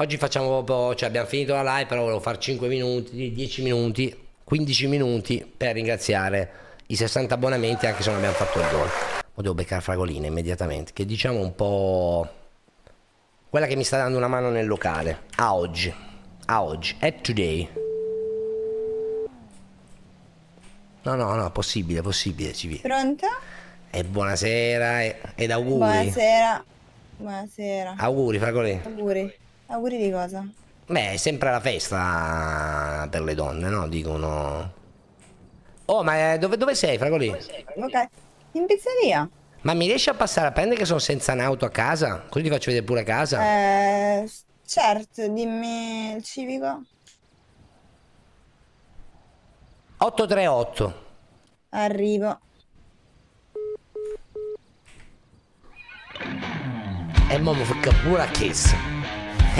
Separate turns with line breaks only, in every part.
Oggi facciamo proprio, cioè abbiamo finito la live, però volevo fare 5 minuti, 10 minuti, 15 minuti per ringraziare i 60 abbonamenti anche se non abbiamo fatto il gol. O devo beccare Fragolina immediatamente, che diciamo un po' quella che mi sta dando una mano nel locale, a oggi, a oggi, at today. No, no, no, possibile, possibile, ci viene. Pronto? E eh, buonasera eh, ed auguri. Buonasera.
Buonasera.
Auguri, Fragolina.
Auguri. Auguri di cosa?
Beh, è sempre la festa per le donne, no? Dicono... Oh, ma eh, dove, dove sei, Fragolì?
Ok, in pizzeria.
Ma mi riesci a passare a prendere che sono senza un'auto a casa? Così ti faccio vedere pure a casa.
Eh, certo, dimmi il civico.
838.
Arrivo.
E mo' mi fa pure a chiesa.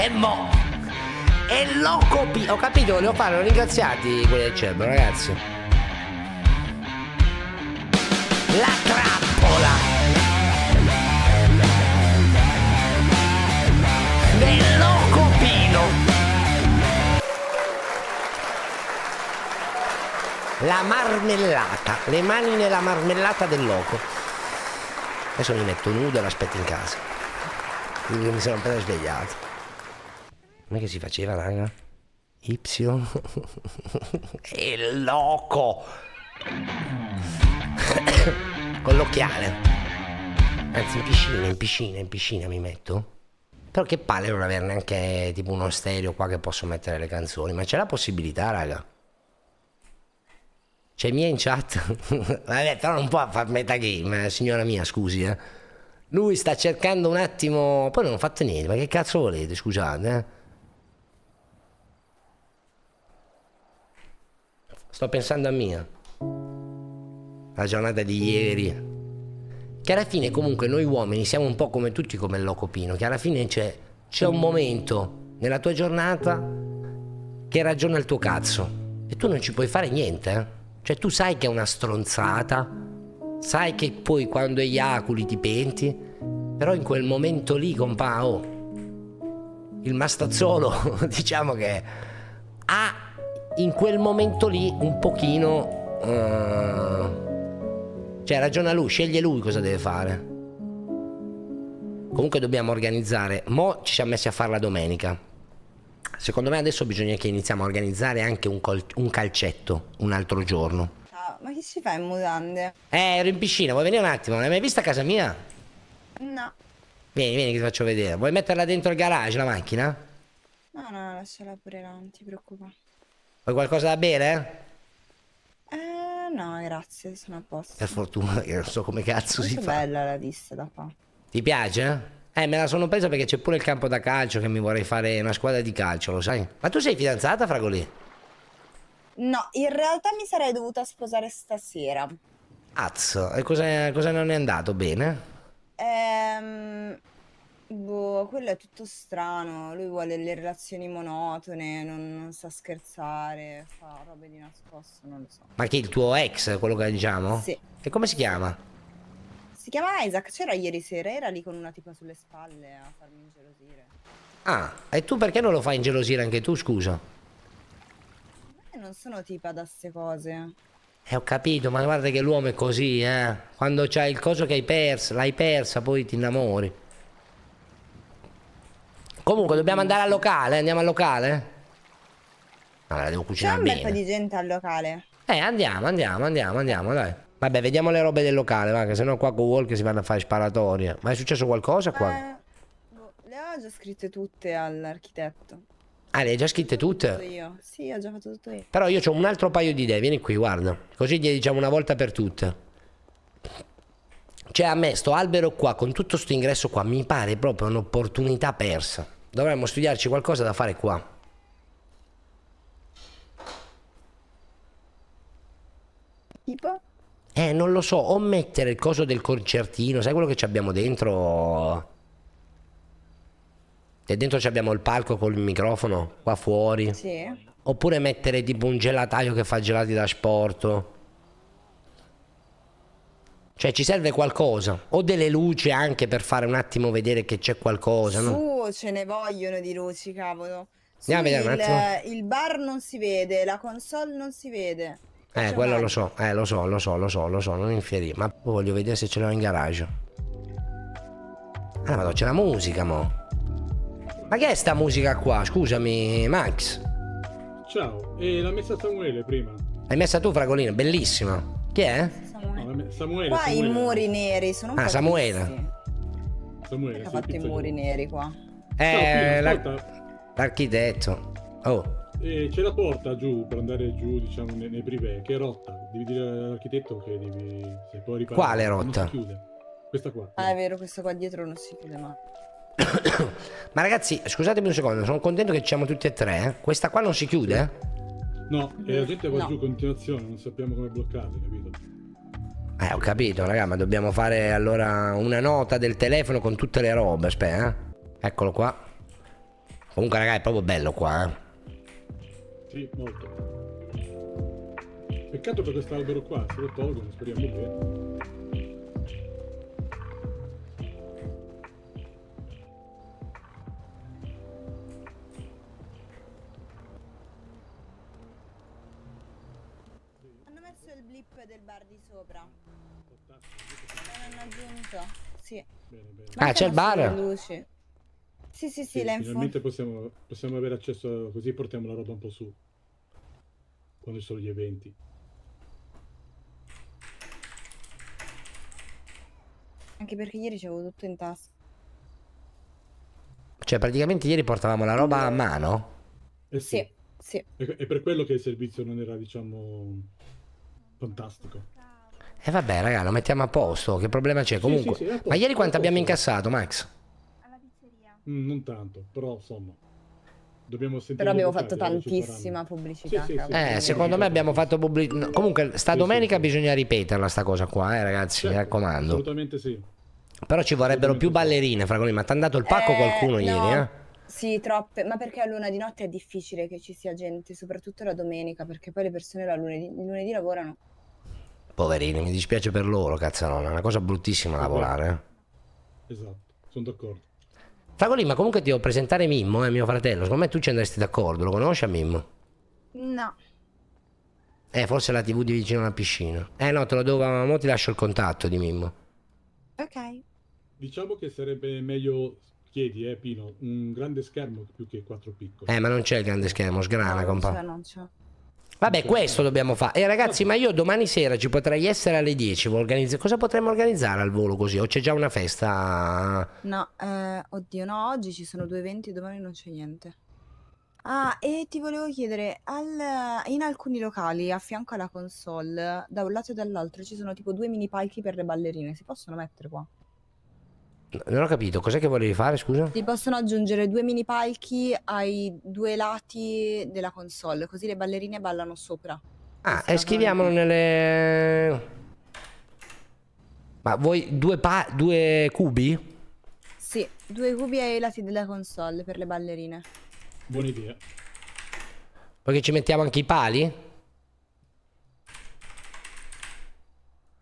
E mo. E l'ho capito. Ho capito, volevo fare ringraziati quelli del cervo, ragazzi. La trappola. Dell'Ocopino. La marmellata, le mani nella marmellata del loco. Adesso mi metto nudo e l'aspetto in casa. Mi sono appena svegliato. Com'è che si faceva, raga? Y. e loco! Con l'occhiale. Anzi, in piscina, in piscina, in piscina mi metto. Però che palle non averne anche tipo uno stereo qua che posso mettere le canzoni. Ma c'è la possibilità, raga. C'è mia in chat. Vabbè, però non può far metagame, eh, signora mia, scusi, eh. Lui sta cercando un attimo. Poi non ho fatto niente, ma che cazzo volete, scusate, eh. Sto pensando a mia. La giornata di ieri. Che alla fine comunque noi uomini siamo un po' come tutti come il locopino, che alla fine c'è, c'è un momento nella tua giornata che ragiona il tuo cazzo e tu non ci puoi fare niente. Eh? Cioè tu sai che è una stronzata, sai che poi quando eiaculi ti penti, però in quel momento lì, compa, oh, il mastazzolo diciamo che ha in quel momento lì un pochino... Uh, cioè ragiona lui, sceglie lui cosa deve fare. Comunque dobbiamo organizzare. Mo ci siamo messi a fare la domenica. Secondo me adesso bisogna che iniziamo a organizzare anche un, un calcetto un altro giorno.
Ah, ma che si fa in mutande?
Eh, ero in piscina, vuoi venire un attimo? Non hai mai vista casa mia? No. Vieni, vieni che ti faccio vedere. Vuoi metterla dentro il garage la macchina?
No, no, lasciala pure là, non ti preoccupare.
Vuoi qualcosa da bere?
Eh, no, grazie, sono a posto. Per
fortuna, io non so come cazzo si fa. È bella
la vista da qua.
Ti piace? Eh, me la sono presa perché c'è pure il campo da calcio che mi vorrei fare una squadra di calcio, lo sai? Ma tu sei fidanzata, Fragolì?
No, in realtà mi sarei dovuta sposare stasera.
Azzo, e cosa, cosa non è andato bene?
Ehm, Boh, quello è tutto strano. Lui vuole le relazioni monotone, non, non sa scherzare, fa robe di nascosto, non lo so.
Ma che il tuo ex, quello che diciamo? Sì. E come si chiama?
Si chiama Isaac, c'era ieri sera, era lì con una tipa sulle spalle a farmi ingelosire.
Ah, e tu perché non lo fai ingelosire anche tu, scusa?
Eh, non sono tipa da ste cose.
Eh, ho capito, ma guarda che l'uomo è così, eh. Quando c'hai il coso che hai perso, l'hai persa, poi ti innamori. Comunque dobbiamo andare al locale, andiamo al locale? Allora devo cucinare C'è un bel po'
di gente al locale. Eh, andiamo,
andiamo, andiamo, andiamo, dai. Vabbè, vediamo le robe del locale, va, che sennò qua con Walker si vanno a fare sparatorie. Ma è successo qualcosa qua? Eh,
le ho già scritte tutte all'architetto.
Ah, le hai già scritte tutte?
Io. Sì, ho già fatto tutto io.
Però io ho un altro paio di idee, vieni qui, guarda. Così gli diciamo una volta per tutte. Cioè, a me sto albero qua, con tutto questo ingresso qua, mi pare proprio un'opportunità persa. Dovremmo studiarci qualcosa da fare qua. Tipo? Eh, non lo so, o mettere il coso del concertino, sai quello che abbiamo dentro? E dentro abbiamo il palco col microfono, qua fuori. Sì. Oppure mettere tipo un gelataio che fa gelati da sporto. Cioè ci serve qualcosa, o delle luci anche per fare un attimo vedere che c'è qualcosa, no?
Su, ce ne vogliono di luci, cavolo.
Su, Andiamo a vedere un attimo.
Il bar non si vede, la console non si vede.
Eh, quello male. lo so, eh, lo so, lo so, lo so, lo so, non infierì, ma voglio vedere se ce l'ho in garage. Ah, ma c'è la musica, mo'. Ma che è sta musica qua? Scusami, Max.
Ciao, e eh, l'ha messa Samuele prima.
L'hai messa tu, Fragolino, bellissima. Chi è?
no, Samuele. Qua Samuele. i muri
neri sono un Ah, Samuele. Samuele. Ha fatto i muri neri qua.
Eh, no, qui,
l'architetto. Oh.
E c'è la porta giù per andare giù, diciamo, nei, nei privé. Che rotta? Devi dire all'architetto che devi. Se poi riparare. Quale rotta? Questa qua.
Ah, è vero, questa qua dietro non si chiude, ma.
ma ragazzi, scusatemi un secondo, sono contento che ci siamo tutti e tre. Eh? Questa qua non si chiude?
No, e la mm, gente va no. giù in continuazione, non sappiamo come bloccarli, capito?
Eh, ho capito, raga, ma dobbiamo fare allora una nota del telefono con tutte le robe, aspetta, eh. Eccolo qua. Comunque, raga, è proprio bello qua, eh.
Sì, molto. Peccato per quest'albero qua, se lo tolgono, speriamo bene.
chiuso. Sì. Bene, bene.
Ah, c'è il bar?
Luci. Sì, sì, sì, sì Finalmente
possiamo, possiamo, avere accesso, così portiamo la roba un po' su. Quando ci sono gli eventi.
Anche perché ieri c'avevo tutto in tasca.
Cioè, praticamente ieri portavamo la roba a mano?
Eh sì, sì. sì. è per quello che il servizio non era, diciamo, fantastico.
E eh, vabbè, raga, lo mettiamo a posto. Che problema c'è? Comunque. Sì, sì, sì, Ma ieri quanto abbiamo incassato, Max? Alla
pizzeria. Mm, non tanto, però insomma. Dobbiamo sentire. Però abbiamo fatto tantissima pubblicità. eh, secondo me
abbiamo fatto pubblicità. Comunque, sta domenica bisogna ripeterla sta cosa qua, eh, ragazzi, certo, mi raccomando.
Assolutamente sì.
Però ci vorrebbero più ballerine, fra Fragolini. Ma ti ha dato il pacco eh, qualcuno no. ieri, eh?
Sì, troppe, ma perché a luna di notte è difficile che ci sia gente, soprattutto la domenica, perché poi le persone la lunedì, lunedì
lavorano.
Poverini, mi dispiace per loro, cazzarona, è una cosa bruttissima eh. esatto. lavorare.
Esatto, sono d'accordo.
Fragolì, ma comunque ti devo presentare Mimmo, è eh, mio fratello, secondo me tu ci andresti d'accordo, lo conosci a Mimmo? No. Eh, forse la tv di vicino alla piscina. Eh no, te lo devo, ma ti lascio il contatto di Mimmo.
Ok. Diciamo che sarebbe meglio chiedi, eh, Pino, un grande schermo più che quattro piccoli.
Eh, ma non c'è il grande schermo, sgrana, compa. Non c'è, non c'è. Vabbè, questo dobbiamo fare. E eh, ragazzi, ma io domani sera ci potrei essere alle 10. Organizz... Cosa potremmo organizzare al volo così? O c'è già una festa?
No, eh, oddio, no, oggi ci sono due eventi, domani non c'è niente. Ah, e ti volevo chiedere, al... in alcuni locali a fianco alla console, da un lato e dall'altro, ci sono tipo due mini palchi per le ballerine. Si possono mettere qua?
Non ho capito, cos'è che volevi fare, scusa? Ti
possono aggiungere due mini palchi ai due lati della console, così le ballerine ballano sopra.
Ah, e scriviamolo nelle... Ma vuoi due, due cubi?
Sì, due cubi ai lati della console per le ballerine.
Buona idea.
Poi che ci mettiamo anche i pali?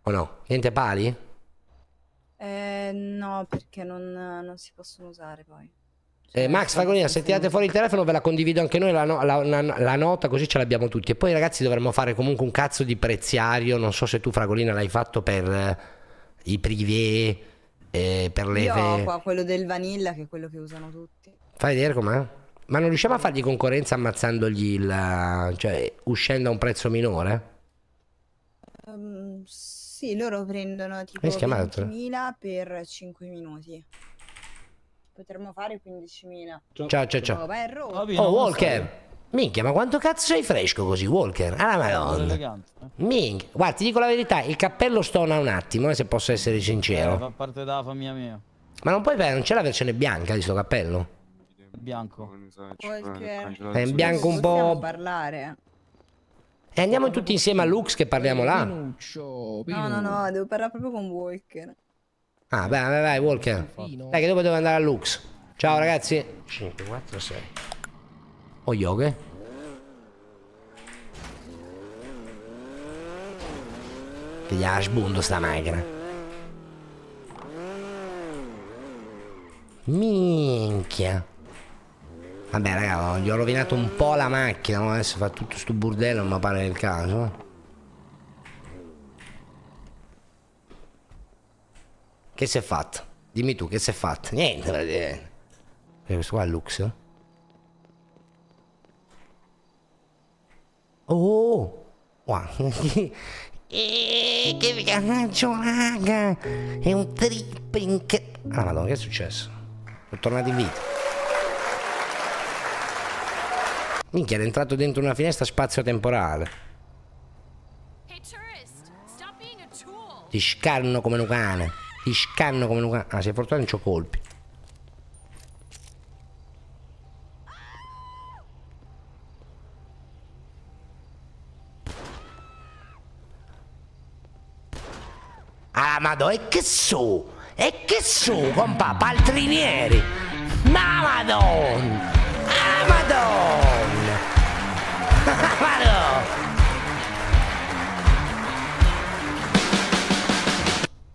O no? Niente pali?
no, perché non, non, si possono usare poi.
Eh, cioè, eh, Max Fagonina, se tirate fuori il telefono ve la condivido anche noi la, no la, la, la nota così ce l'abbiamo tutti. E poi ragazzi dovremmo fare comunque un cazzo di preziario, non so se tu Fragolina l'hai fatto per eh, i privé, eh, per le... Io ho qua
quello del vanilla che è quello che usano tutti.
Fai vedere com'è? Ma non riusciamo a fargli concorrenza ammazzandogli il... cioè uscendo a un prezzo minore?
Um, sì, loro prendono tipo 20.000 per 5 minuti. Potremmo fare 15.000. Ciao, ciao, ciao. ciao. Ah,
oh, oh Walker!
Minchia, ma quanto cazzo sei fresco così, Walker? Ah, madonna. Eh. Minchia. Guarda, ti dico la verità, il cappello stona un attimo, eh, se posso essere sincero. Eh, fa
parte
della famiglia mia.
Ma non puoi, non c'è la versione bianca di sto cappello?
Bianco. Walker. È in bianco un po'... Possiamo parlare.
E andiamo tutti insieme a Lux che parliamo là.
Pinuccio, No, no, no, devo parlare proprio con Walker.
Ah, beh, vai, vai, Walker. Dai, che dopo devo andare a Lux. Ciao, ragazzi.
5, 4, 6.
Ho yoga. Che gli ha sbundo sta macchina. Minchia. Vabbè raga, gli ho rovinato un po' la macchina, ma adesso fa tutto sto burdello, non mi pare il caso. Che si è fatto? Dimmi tu, che si è fatto? Niente, praticamente. Eh, questo qua è Lux. Oh! Wow. Eh, che viaggio, raga! È un tripping che... Ah, madonna, che è successo? Sono tornato in vita. Minchia, è entrato dentro una finestra spazio-temporale. Ti scanno come un cane. Ti scanno come un cane. Ah, sei fortunato non c'ho colpi. Ah, madò, e che so? E che so, compa? Paltrinieri! Ma madonna!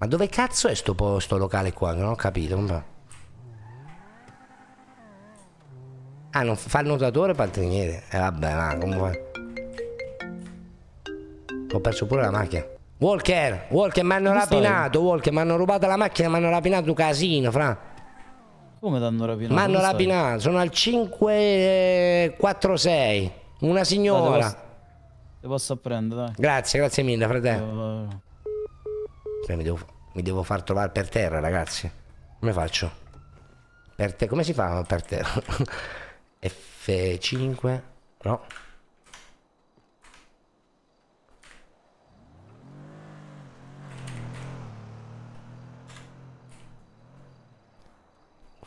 Ma dove cazzo è sto, posto locale qua? Non ho capito. Ah, non fa il nuotatore paltriniere. Eh vabbè, ma comunque. Ho perso pure la macchina. Walker, Walker mi hanno rapinato, stai? Walker mi hanno rubato la macchina, mi hanno rapinato un casino, fra. Come ti hanno rapinato? Mi hanno rapinato, sono al 546. Eh, una signora. Dai,
posso, posso prendere, dai.
Grazie, grazie mille, fratello. Cioè, mi, devo, mi devo far trovare per terra, ragazzi. Come faccio? Per te, come si fa per terra? F5? No.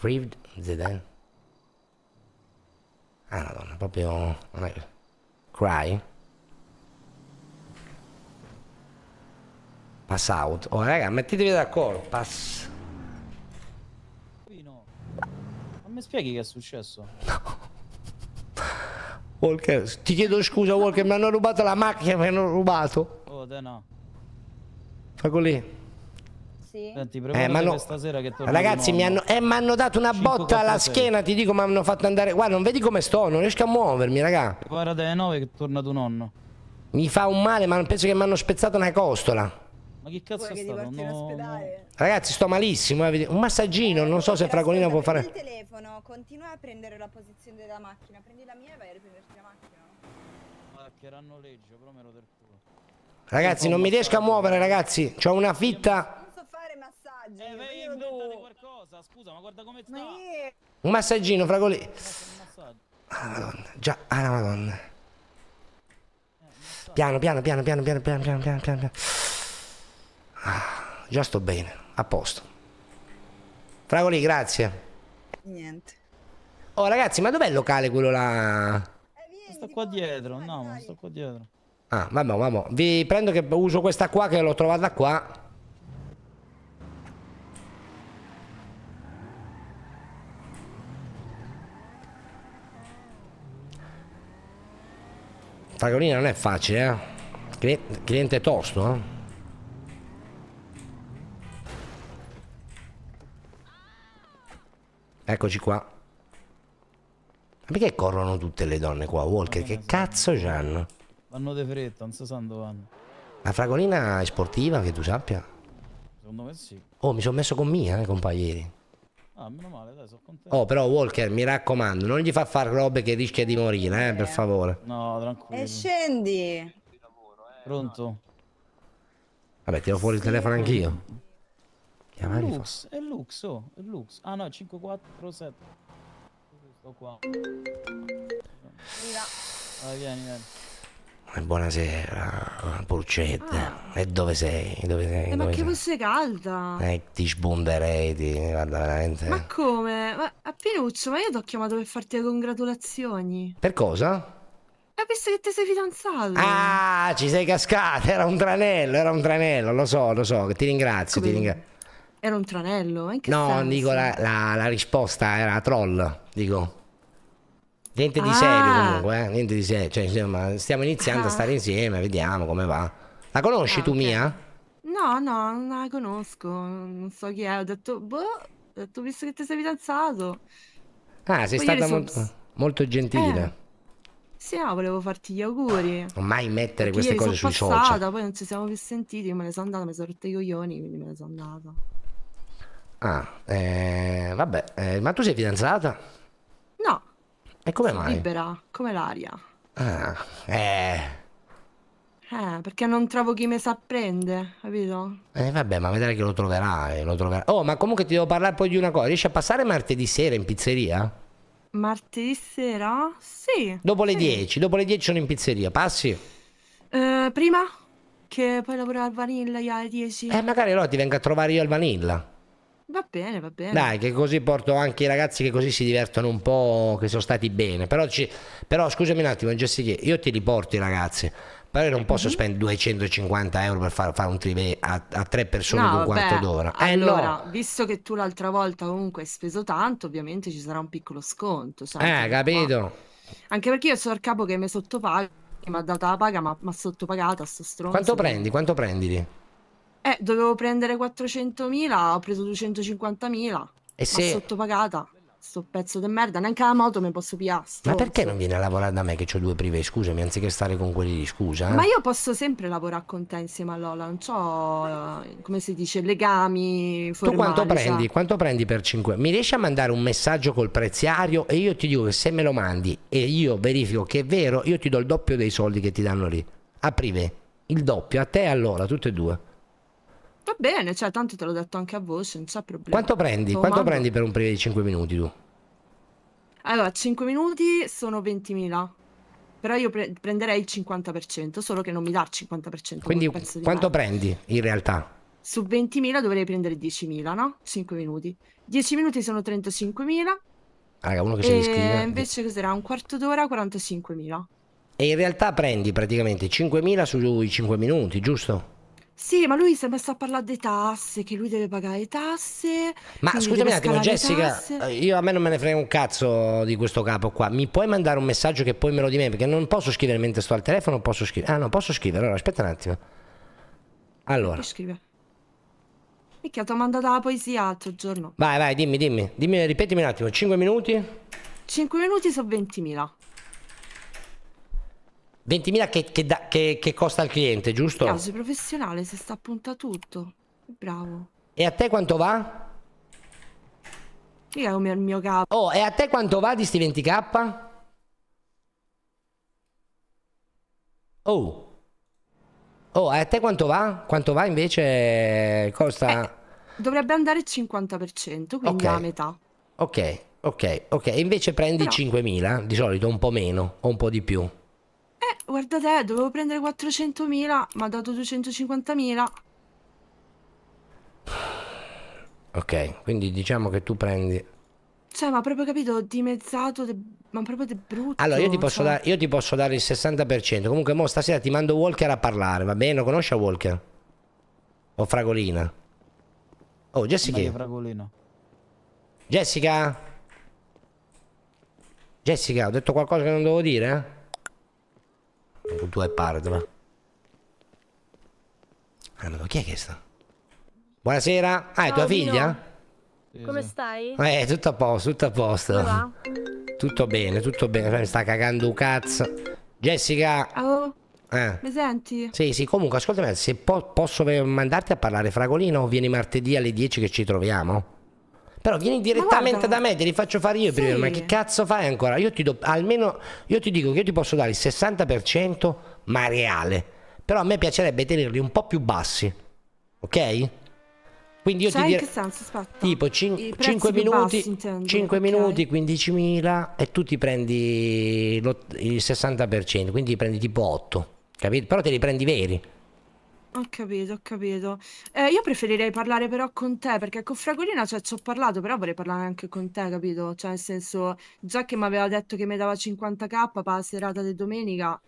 Grieved Zidane. Ah, madonna, proprio... Cry? Pass out. Oh raga, mettetevi d'accordo. Pass.
Non mi spieghi che è successo? No.
Walker, ti chiedo scusa Walker, mi hanno rubato la macchina, mi hanno rubato. Oh, te no. Fa così.
Senti, eh, ma no. stasera che Ragazzi, mi hanno, eh, hanno, dato una botta alla schiena,
ti dico, mi hanno fatto andare. Guarda, non vedi come sto, non riesco a muovermi, raga.
Guarda, alle 9 che torna tuo nonno.
Mi fa un male, ma penso che mi hanno spezzato una costola.
Ma che cazzo Vuoi è stato? No...
Ragazzi, sto malissimo. Eh, un massaggino. Eh, non so eh, se Fragolino può fare. il telefono, continua a prendere la posizione della macchina. Prendi la mia e vai a riprenderti la macchina. Ma che era noleggio, però me lo del culo. Ragazzi, non mi riesco a muovere, ragazzi. C'ho una fitta. Non so fare massaggi. Eh, vai inventate qualcosa. Scusa, ma guarda come sta. Un massaggino, Fragolino. Ah, madonna. Già, ah, la madonna. Piano, piano, piano, piano, piano, piano, piano, piano, piano. Ah, già sto bene, a posto. Fragoli, grazie. Niente. Oh ragazzi, ma dov'è il locale quello là? Eh,
sto qua dietro, no, ma sto qua dietro.
Ah, vabbè, vabbè. Vi prendo che uso questa qua che l'ho trovata qua. Fragolina non è facile, eh. Cliente tosto, eh. Eccoci qua. Ma perché corrono tutte le donne qua? Walker, eh, che cazzo c'hanno?
Vanno di fretta, non so sanno vanno.
La fragolina è sportiva, che tu sappia? Secondo me sì. Oh, mi sono messo con mia, eh, compa, ieri.
Ah, meno male, dai, sono
contento. Oh, però Walker, mi raccomando, non gli fa fare robe che rischia di morire, eh, per eh. favore.
No, tranquillo. E eh, scendi. Pronto?
Vabbè, tiro fuori il telefono anch'io. Chiamare Lux,
fa... è Lux, oh, è Lux. Ah no, 547. Sto qua. Allora, vieni, vieni.
Eh, buonasera, Pulcetta. Ah. E dove sei? Dove sei? Eh, dove ma che
fosse calda!
Eh, ti sbonderei, ti... guarda veramente. Ma
come? Ma a Pinuccio, ma io ti ho chiamato per farti le congratulazioni.
Per cosa? Ma
eh, visto che ti sei fidanzato. Ah,
ci sei cascata, era un tranello, era un tranello, lo so, lo so, ti ringrazio, come? ti ringrazio.
Era un tranello? In no, senso? dico la,
la, la, risposta era troll, dico. Niente di ah. serio comunque, eh? niente di serio. Cioè, insomma, stiamo iniziando ah. a stare insieme, vediamo come va. La conosci ah, tu, okay. Mia?
No, no, non la conosco, non so chi è. Ho detto, boh, ho detto, visto che ti sei fidanzato.
Ah, sei Poi stata molto, sono... molto, gentile. Eh.
Sì, no, volevo farti gli auguri.
Non mai mettere Perché queste cose sui passata,
social. Poi non ci siamo più sentiti, me ne sono andata, mi sono rotta i coglioni, quindi me ne sono andata.
Ah, eh, vabbè, eh, ma tu sei fidanzata? No. E come mai?
Libera, come l'aria.
Ah, eh.
Eh, perché non trovo chi me sa capito?
Eh vabbè, ma vedrai che lo troverai, lo troverai. Oh, ma comunque ti devo parlare poi di una cosa. Riesci a passare martedì sera in pizzeria?
Martedì sera? Sì.
Dopo sì. le 10, dopo le 10 sono in pizzeria, passi?
Eh, prima? Che poi lavoro al vanilla io alle 10. Eh,
magari allora ti vengo a trovare io al vanilla.
Va bene, va bene. Dai,
che così porto anche i ragazzi che così si divertono un po', che sono stati bene. Però, ci... Però scusami un attimo, Jessica, io ti riporto i ragazzi. Però io non posso mhm. spendere 250 euro per fare un trivet a, a, tre persone no, con un quarto d'ora. Eh, allora,
no. visto che tu l'altra volta comunque hai speso tanto, ovviamente ci sarà un piccolo sconto. Sai, eh,
capito. Ma...
Anche perché io sono il capo che mi sottopaga, mi ha dato la paga, ma mi ha sottopagata sto stronzo. Quanto prendi?
Quanto prendi lì?
Eh, dovevo prendere 400.000, ho preso 250.000. E se... sottopagata. Sto pezzo di merda, neanche la moto mi posso pigliare. Ma perché non
vieni a lavorare da me che ho due prive? Scusami, anziché stare con quelli di scusa. Eh? Ma
io posso sempre lavorare con te insieme a Lola, non so, come si dice, legami formali. Tu quanto prendi?
Sa? Quanto prendi per 5? Mi riesci a mandare un messaggio col preziario e io ti dico che se me lo mandi e io verifico che è vero, io ti do il doppio dei soldi che ti danno lì. A prive, il doppio, a te e allora, tutte e due.
Va bene, cioè, tanto te l'ho detto anche a voi, senza problemi. Quanto prendi? Tomando. Quanto prendi
per un periodo di 5 minuti tu?
Allora, 5 minuti sono 20.000. Però io pre prenderei il 50%, solo che non mi dà il 50%. Quindi quanto
prendi in realtà?
Su 20.000 dovrei prendere 10.000, no? 5 minuti. 10 minuti sono 35.000.
Raga, uno che si E
Invece cos'era? Un quarto d'ora 45.000.
E in realtà prendi praticamente 5.000 sui 5 minuti, giusto?
Sì, ma lui si è messo a parlare di tasse, che lui deve pagare le tasse. Ma scusami un attimo, Jessica,
eh, io a me non me ne frega un cazzo di questo capo qua. Mi puoi mandare un messaggio che poi me lo dimentichi? Perché non posso scrivere mentre sto al telefono, posso scrivere. Ah no, posso scrivere, allora aspetta un attimo. Allora. Che
scrive? Micchia, ti ho mandato la poesia l'altro giorno.
Vai, vai, dimmi, dimmi. Dimmi, ripetimi un attimo, 5 minuti?
5 minuti su 20.000.
20.000 che, che, da, che, che, costa al cliente, giusto? Piace, ah,
professionale, se sta appunto a tutto. Bravo.
E a te quanto va? Io ho il mio capo. Oh, e a te quanto va di sti 20k? Oh. Oh, e a te quanto va? Quanto va invece? Eh, costa... Eh,
dovrebbe andare il 50%, quindi okay. la metà.
Ok, ok, ok. Invece prendi Però... 5.000, di solito un po' meno o un po' di più.
Eh, guarda te, dovevo prendere 400.000, ma ha dato 250.000.
Ok, quindi diciamo che tu prendi...
Cioè, ma proprio capito, dimezzato, de... ma proprio di brutto. Allora, io ti, posso cioè...
io ti posso dare il 60%. Comunque, mo stasera ti mando Walker a parlare, va bene? Lo conosci a Walker? O Fragolina? Oh, Jessica. Dai, Fragolino. Jessica? Jessica, ho detto qualcosa che non devo dire? Eh? un tuo iPad, ma... Allora, chi è che sta? Buonasera. Ah, è Ciao, tua Vino. figlia?
Come stai? Eh,
tutto a posto, tutto a posto. Tutto bene, tutto bene. Mi sta cagando un cazzo. Jessica. Oh. Eh. Mi senti? Sì, sì, comunque ascoltami, se po posso mandarti a parlare Fragolino, vieni martedì alle 10 che ci troviamo. Però vieni direttamente da me, te li faccio fare io sì. prima. Ma che cazzo fai ancora? Io ti do almeno, io ti dico che io ti posso dare il 60%, ma reale. Però a me piacerebbe tenerli un po' più bassi. Ok? Quindi io cioè, ti direi...
senso, aspetta.
Tipo 5, 5 minuti, bassi, intendo, 5 okay. minuti 15.000 e tu ti prendi lo, il 60%, quindi ti prendi tipo 8, capito? Però te li prendi veri.
Ho capito, ho capito. Eh, io preferirei parlare però con te, perché con Fragolina, cioè, ci ho parlato, però vorrei parlare anche con te, capito? Cioè, nel senso, già che mi aveva detto che mi dava 50k per la serata di domenica,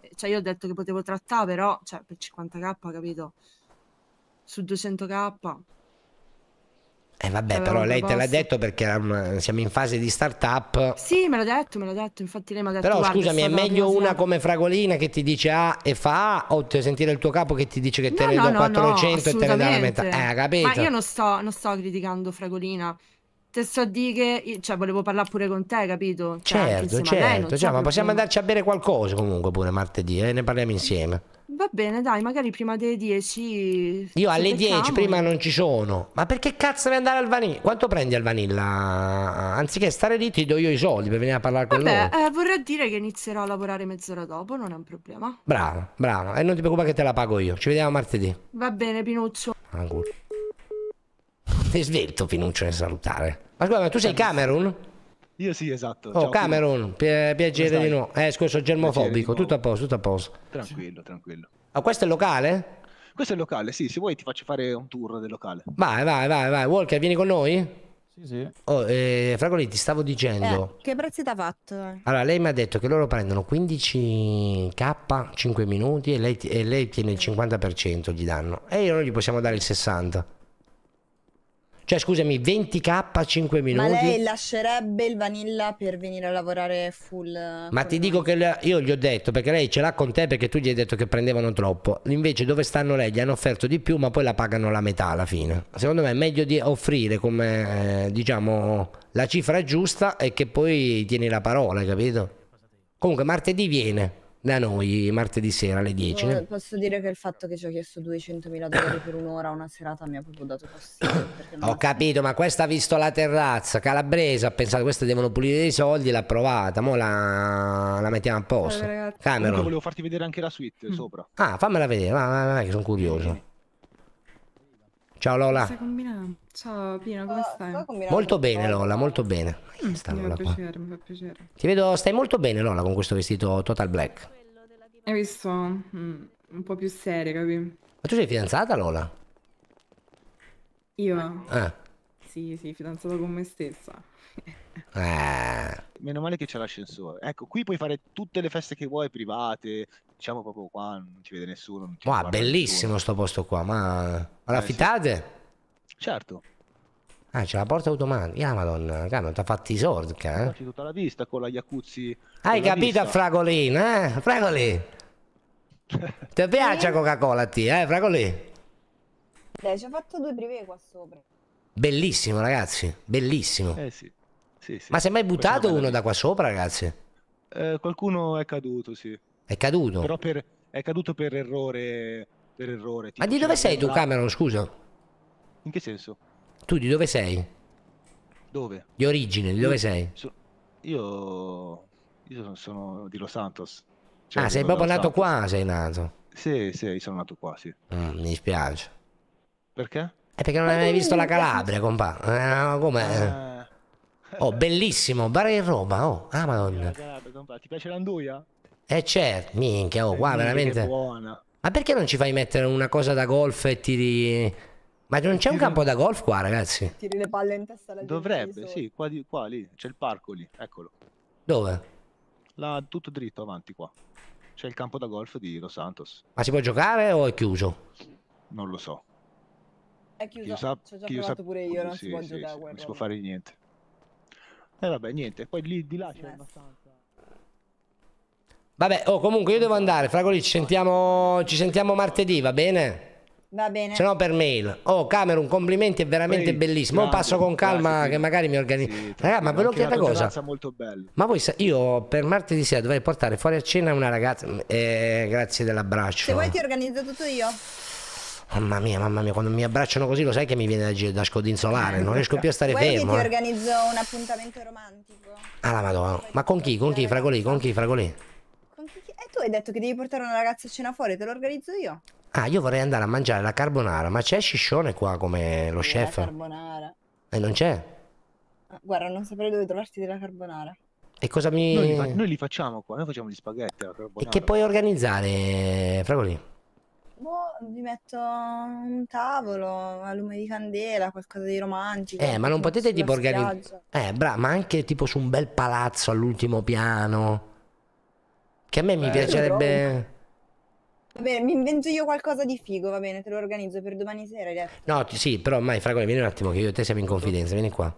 eh, cioè, io ho detto che potevo trattare, però, cioè, per 50k, capito? Su 200k.
Eh vabbè, però lei te l'ha detto perché una, siamo in fase di startup.
Sì, me l'ha detto, me l'ha detto, infatti lei mi ha detto... Però scusami, è meglio
una come Fragolina che ti dice A ah, e fa A o sentire il tuo capo che ti dice che te ne no, do no, 400 e te ne do la metà. Eh, capito? Ma io non
sto, non sto criticando Fragolina. Te sto a dire che... cioè, volevo parlare pure con te, capito? Cioè, certo, certo, cioè, ma possiamo
andarci a bere qualcosa comunque pure martedì, eh? ne parliamo insieme.
Va bene, dai, magari prima delle 10. Io alle 10 prima
non ci sono. Ma perché cazzo devi andare al vanilla? Quanto prendi al vanilla? Anziché stare lì, ti do io i soldi per venire a parlare Vabbè, con loro.
Eh, vorrà dire che inizierò a lavorare mezz'ora dopo, non è un problema.
Bravo, bravo. E non ti preoccupare che te la pago io. Ci vediamo martedì.
Va bene, Pinuccio.
Ancora. Ti svelto, Pinuccio, nel salutare. Ma scusa, ma tu sei Camerun?
Io sì, esatto. Oh, Ciao, Cameron,
piacere di no. Eh, scusa, germofobico. Tutto a posto, tutto a posto.
Tranquillo, tranquillo. Ma ah, questo è il locale? Questo è il locale, sì. Se vuoi ti faccio fare un tour del locale.
Vai, vai, vai, vai. Walker, vieni con noi? Sì, sì. Oh, eh, Fragoli, ti stavo dicendo. Eh,
che prezzi ti ha fatto?
Allora, lei mi ha detto che loro prendono 15k 5 minuti e lei, e lei tiene il 50%, gli danno. E io noi gli possiamo dare il 60%. Cioè, scusami, 20k a 5 minuti. Ma lei
lascerebbe il vanilla per venire a lavorare full.
Ma ti dico che io gli ho detto perché lei ce l'ha con te perché tu gli hai detto che prendevano troppo. Invece, dove stanno lei? Gli hanno offerto di più, ma poi la pagano la metà alla fine. Secondo me è meglio di offrire come eh, diciamo la cifra giusta e che poi tieni la parola, capito? Comunque, martedì viene da noi martedì sera alle 10. Eh,
posso dire che il fatto che ci ho chiesto 200.000 dollari per un'ora, una serata, mi ha proprio dato fastidio.
ho capito, ma questa ha visto la terrazza calabrese, ha pensato queste devono pulire dei soldi, l'ha provata, mo la, la mettiamo a posto. Allora, Cameron. volevo
farti vedere anche la suite mm. sopra.
Ah, fammela vedere, vai, vai, vai che sono curioso. Ciao Lola. Cosa
combinando? Ciao Pino, come stai? Molto
bene Lola, molto bene. Mm, mi, fa piacere,
mi fa piacere,
Ti vedo, stai molto bene Lola con questo vestito total black.
Hai visto? Mm, un po' più serio, capi? Ma
tu sei fidanzata Lola?
Io? Eh. Sì, sì, fidanzata con me stessa. Ah. Meno male che c'è l'ascensore. Ecco, qui puoi fare tutte le feste che vuoi, private, diciamo proprio qua, non ci vede nessuno. ma
bellissimo nessuno. sto posto qua, ma... Ma eh, l'affitate? Sì. Certo. Ah, c'è la porta automatica. Ah, madonna, cavolo, ti ha fatti i soldi, eh? Facci
tutta la vista con la Iacuzzi. Hai capito,
Fragolin, eh? Fragolin. ti piace Coca-Cola a te, eh, Fragolin?
Dai, ci ho fatto due privé qua sopra.
Bellissimo, ragazzi, bellissimo. Eh sì. Sì, sì. Ma si è mai buttato uno da qua sopra, ragazzi?
Eh, qualcuno è caduto, sì.
È caduto? Però
per... è caduto per errore, per errore. Ma di dove sei tu, Cameron, scusa? In che senso?
Tu di dove sei? Dove? Di origine, di dove io, sei?
So, io, io sono di Los Santos. Cioè ah, sei proprio nato Santos.
qua, sei nato?
Sì, sì, sono nato qua, sì.
Mm, mi dispiace. Perché? È eh, perché non Ma hai mai visto la Calabria, compà. Eh, Come? Eh. Oh, bellissimo, bar in Roma, oh, ah madonna.
Eh, ti piace l'anduia?
Eh certo, minchia, oh, eh, qua veramente... Ma perché non ci fai mettere una cosa da golf e tiri ma non c'è un campo da golf qua, ragazzi?
Tiri le palle in testa alla Dovrebbe, sì, qua, di, qua lì, c'è il parco lì, eccolo. Dove? Là, tutto dritto avanti qua. C'è il campo da golf di Los Santos.
Ma si può giocare o è
chiuso? Non lo so.
È chiuso, ci ho già chiusa... pure io, non sì, si può sì, giocare. Sì, non si può
fare niente. E eh, vabbè, niente, poi lì di là c'è yes. abbastanza. Vabbè,
oh, comunque io devo andare, Fragoli, ci sentiamo, ci sentiamo martedì, va bene? Va bene. Se no per mail. Oh Cameron, complimenti, è veramente Ehi, bellissimo. Grande, passo con calma grazie, che magari mi organizzo. Sì, Raga, ma ve lo chiedo una cosa. Molto Ma voi sa- io per martedì sera dovrei portare fuori a cena una ragazza. Eh, grazie dell'abbraccio. Se vuoi eh. ti
organizzo tutto io.
Mamma mia, mamma mia, quando mi abbracciano così lo sai che mi viene da, da scodinzolare, non riesco più a stare Vuoi fermo. Che ti eh.
organizzo un appuntamento romantico.
Ah la madonna, ma con chi? Con chi? Fragolì, con chi? Fragolì
tu hai detto che devi portare una ragazza a cena fuori, te lo organizzo io.
Ah, io vorrei andare a mangiare la carbonara, ma c'è Sciscione qua come lo chef? La
carbonara. E eh, non c'è? Ah, guarda, non saprei dove trovarti della carbonara.
E cosa mi... Noi li,
noi li facciamo qua, noi facciamo gli spaghetti alla carbonara. E che puoi
organizzare, Fragoli?
Boh, vi metto un tavolo, a lume di candela, qualcosa di romantico. Eh, ma non potete tipo organizzare...
Eh, bravo, ma anche tipo su un bel palazzo all'ultimo piano che a me mi eh, piacerebbe...
Va bene, mi invento io qualcosa di figo, va bene, te lo organizzo per domani sera. Adesso.
No, sì, però mai, Fragole, vieni un attimo che io e te siamo in confidenza, vieni qua.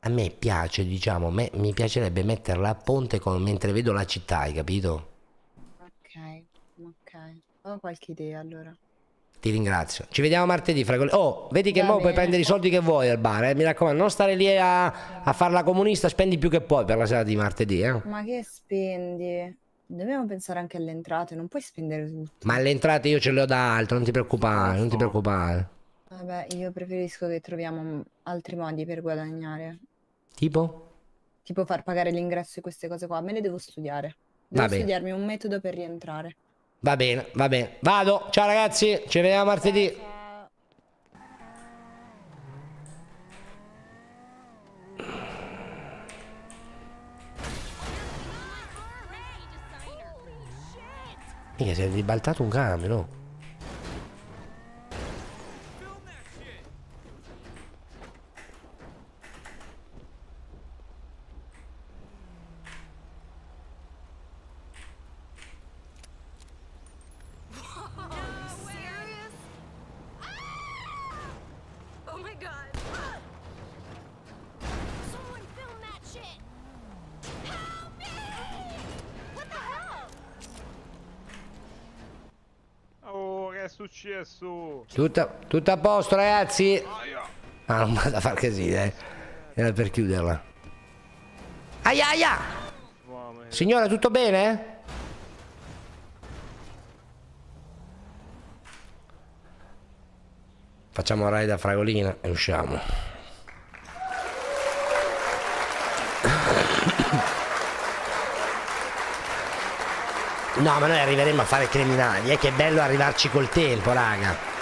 A me piace, diciamo, me, mi piacerebbe metterla a ponte con, mentre vedo la città, hai capito?
Ok, ok. Ho qualche idea allora.
Ti ringrazio. Ci vediamo martedì. Fra... Oh, vedi che mo puoi prendere i soldi che vuoi al bar. Eh? Mi raccomando, non stare lì a, a farla comunista. Spendi più che puoi per la sera di martedì. Eh?
Ma che spendi? Dobbiamo pensare anche alle entrate. Non puoi spendere tutto.
Ma le entrate io ce le ho da altro. Non ti preoccupare. Non ti preoccupare.
Vabbè, io preferisco che troviamo altri modi per guadagnare. Tipo? Tipo far pagare l'ingresso e queste cose qua. Me le devo studiare. Devo Vabbè. studiarmi un metodo per rientrare.
Va bene, va bene. Vado, ciao ragazzi, ci vediamo martedì. Mica si è ribaltato un camion, no? è successo? Tutta, tutto a posto ragazzi? Ah non vado a far così eh. Era per chiuderla. Aia aia! Signora tutto bene? Facciamo raid da fragolina e usciamo. No, ma noi arriveremo a fare criminali, eh, che bello arrivarci col tempo, raga.